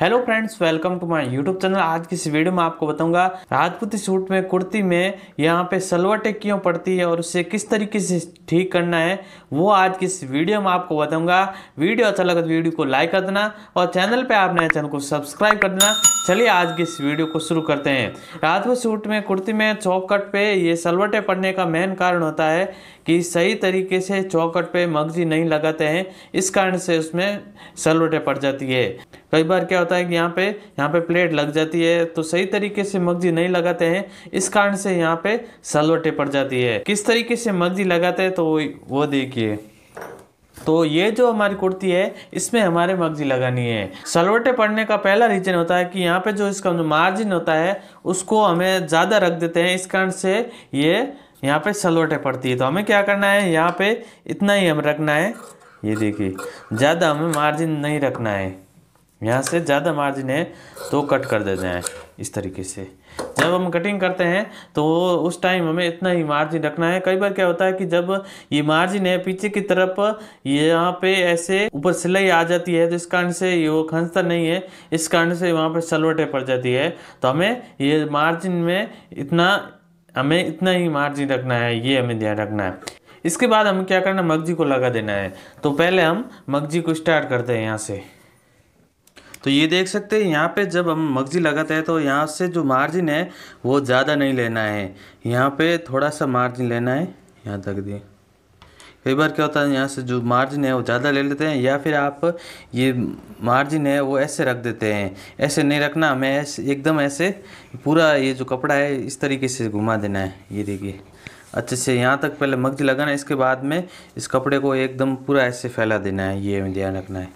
hello friends welcome to my YouTube channel आज की इस वीडियो में आपको बताऊंगा राजपूती सूट में कुर्ती में यहाँ पे सलवटें क्यों पड़ती है और उसे किस तरीके से ठीक करना है वो आज की इस वीडियो में आपको बताऊंगा वीडियो अच्छा लगा तो वीडियो को लाइक कर देना और चैनल पे आप नए चैनल को सब्सक्राइब कर देना चलिए आज की इस वीडियो को शुरू करते हैं राजपूत सूट में कुर्ती में चौकट पे ये सलवटें पड़ने का मेन कारण होता है कि सही तरीके से चौकट पे मगजी नहीं लगाते हैं इस कारण से उसमें सलवटें पड़ जाती है कई बार क्या होता है कि यहाँ पे यहाँ पे प्लेट लग जाती है तो सही तरीके से मगजी नहीं लगाते हैं इस कारण से यहाँ पे सलवटें पड़ जाती है किस तरीके से मगजी लगाते हैं तो वो वो देखिए तो ये जो हमारी कुर्ती है इसमें हमारे मगजी लगानी है सलवटे पड़ने का पहला रीजन होता है कि यहाँ पे जो इसका जो मार्जिन होता है उसको हमें ज़्यादा रख देते हैं इस कारण से ये यहाँ पे सलोटें पड़ती है तो हमें क्या करना है यहाँ पे इतना ही हम रखना है ये देखिए ज़्यादा हमें मार्जिन नहीं रखना है यहाँ से ज़्यादा मार्जिन है तो कट कर देते हैं इस तरीके से जब हम कटिंग करते हैं तो उस टाइम हमें इतना ही मार्जिन रखना है कई बार क्या होता है कि जब ये मार्जिन है पीछे की तरफ ये यहाँ पे ऐसे ऊपर सिलाई आ जाती है तो इस कारण से ये वो खंसता नहीं है इस कारण से वहाँ पर सलवटें पड़ जाती है तो हमें ये मार्जिन में इतना हमें इतना ही मार्जिन रखना है ये हमें ध्यान रखना है इसके बाद हमें क्या करना है मगजी को लगा देना है तो पहले हम मगजी को स्टार्ट करते हैं यहाँ से तो ये देख सकते हैं यहाँ पे जब हम मगजी लगाते हैं तो यहाँ से जो मार्जिन है वो ज़्यादा नहीं लेना है यहाँ पे थोड़ा सा मार्जिन लेना है यहाँ तक दिए कई बार क्या होता है यहाँ से जो मार्जिन है वो ज़्यादा ले लेते हैं या फिर आप ये मार्जिन है वो ऐसे रख देते हैं ऐसे नहीं रखना हमें ऐसे एकदम ऐसे पूरा ये जो कपड़ा है इस तरीके से घुमा देना है ये देखिए अच्छे से यहाँ तक पहले मग्ज लगाना है इसके बाद में इस कपड़े को एकदम पूरा ऐसे फैला देना है ये हमें ध्यान रखना है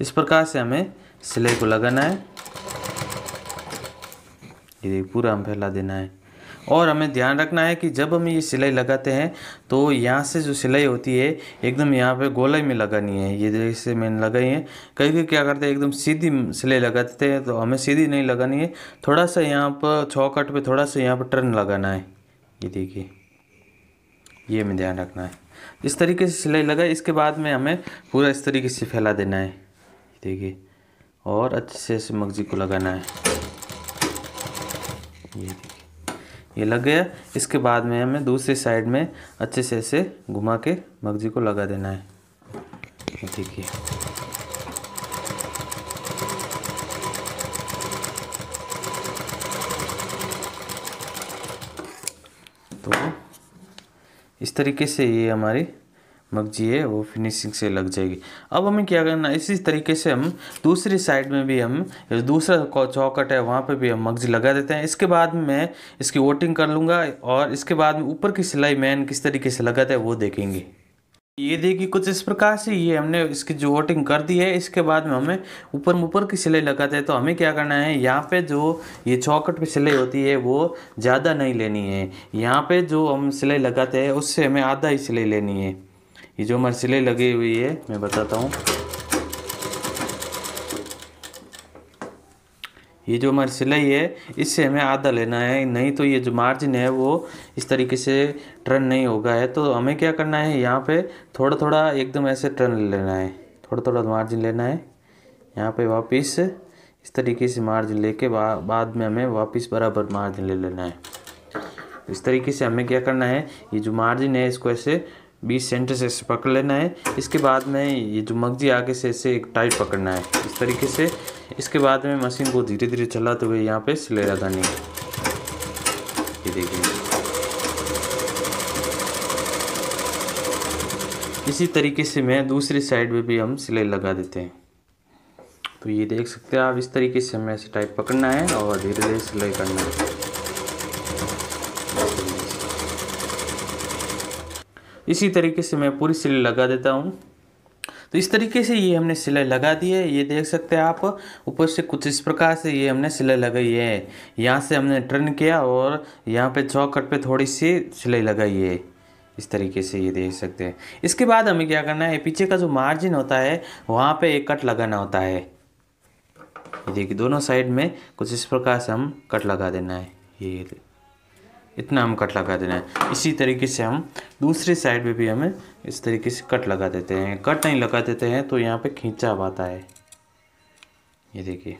इस प्रकार से हमें सिलाई को लगाना है ये पूरा हम फैला देना है और हमें ध्यान रखना है कि जब हम ये सिलाई लगाते हैं तो यहाँ से जो सिलाई होती है एकदम यहाँ पे गोलाई में लगानी है ये जैसे मैंने लगाई है कई कई क्या करते हैं एकदम सीधी सिलाई लगाते हैं तो हमें सीधी नहीं लगानी है थोड़ा सा यहाँ पर चौकट पर थोड़ा सा यहाँ पर टर्न लगाना है ये देखिए ये हमें ध्यान रखना है इस तरीके से सिलाई लगाई इसके बाद में हमें पूरा इस तरीके से फैला देना है देखिए और अच्छे से मगजी को लगाना है ये देखिए ये लग गया इसके बाद में हमें दूसरी साइड में अच्छे से ऐसे घुमा के मगजी को लगा देना है देखिए तो इस तरीके से ये हमारी मगजी है वो फिनिशिंग से लग जाएगी अब हमें क्या करना इसी तरीके से हम दूसरी साइड में भी हम दूसरा चौकट है वहाँ पे भी हम मगजी लगा देते हैं इसके बाद मैं इसकी वोटिंग कर लूँगा और इसके बाद में ऊपर की सिलाई मैन किस तरीके से लगाता है वो देखेंगे ये देखिए कुछ इस प्रकार से ये हमने इसकी जो वोटिंग कर दी है इसके बाद में हमें ऊपर ऊपर की सिलाई लगाते हैं तो हमें क्या करना है यहाँ पे जो ये चौकट पे सिलाई होती है वो ज़्यादा नहीं लेनी है यहाँ पे जो हम सिलाई लगाते हैं उससे हमें आधा ही सिलाई लेनी है ये जो हमारी सिलाई लगी हुई है मैं बताता हूँ ये जो हमारी सिलाई है इससे हमें आधा लेना है नहीं तो ये जो मार्जिन है वो इस तरीके से टर्न नहीं होगा है तो हमें क्या करना है यहाँ पे थोड़ा थोड़ा एकदम ऐसे टर्न लेना है थोड़ा थोड़ा मार्जिन लेना है यहाँ पे वापस इस तरीके से मार्जिन लेके बा, बाद में हमें वापस बराबर मार्जिन ले लेना है इस तरीके से हमें क्या करना है ये जो मार्जिन है इसको ऐसे बीस सेंटर से इसे पकड़ लेना है इसके बाद में ये जो मगजी आगे से इसे एक टाइट पकड़ना है इस तरीके से इसके बाद में मशीन को धीरे धीरे चलाते तो हुए यहाँ पे सिलेरा दानी ये देखिए इसी तरीके से मैं दूसरी साइड में भी हम सिलाई लगा देते हैं तो ये देख सकते हैं आप इस तरीके से हमें ऐसे टाइट पकड़ना है और धीरे धीरे सिलाई करना है इसी तरीके से मैं पूरी सिलाई लगा देता हूँ तो इस तरीके से ये हमने सिलाई लगा दी है ये देख सकते हैं आप ऊपर से कुछ इस प्रकार से ये हमने सिलाई लगाई है यहाँ से हमने टर्न किया और यहाँ पे चौकट पे थोड़ी सी सिलाई लगाई है इस तरीके से ये देख सकते हैं इसके बाद हमें क्या करना है पीछे का जो मार्जिन होता है वहाँ पे एक कट लगाना होता है ये देखिए दोनों साइड में कुछ इस प्रकार से हम कट लगा देना है ये इतना हम कट लगा देना है इसी तरीके से हम दूसरे साइड पे भी हमें इस तरीके से कट लगा देते हैं कट नहीं लगा देते हैं तो यहाँ पे खींचा आता है ये देखिए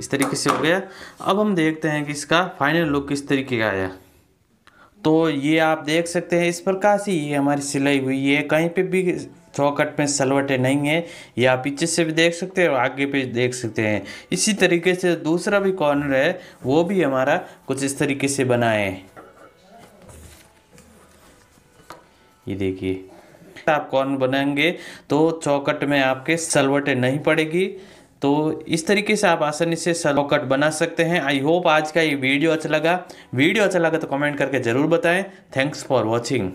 इस तरीके से हो गया अब हम देखते हैं कि इसका फाइनल लुक किस तरीके का आया तो ये आप देख सकते हैं इस प्रकार से ये हमारी सिलाई हुई है कहीं पे भी चौकट में सलवटें नहीं है या पीछे से भी देख सकते हैं और आगे पे देख सकते हैं इसी तरीके से दूसरा भी कॉर्नर है वो भी हमारा कुछ इस तरीके से बना है ये देखिए आप कॉर्न बनाएंगे तो चौकट में आपके सलवटें नहीं पड़ेगी तो इस तरीके से आप आसानी से सलवकट बना सकते हैं आई होप आज का ये वीडियो अच्छा लगा वीडियो अच्छा लगा तो कमेंट करके ज़रूर बताएं थैंक्स फॉर वॉचिंग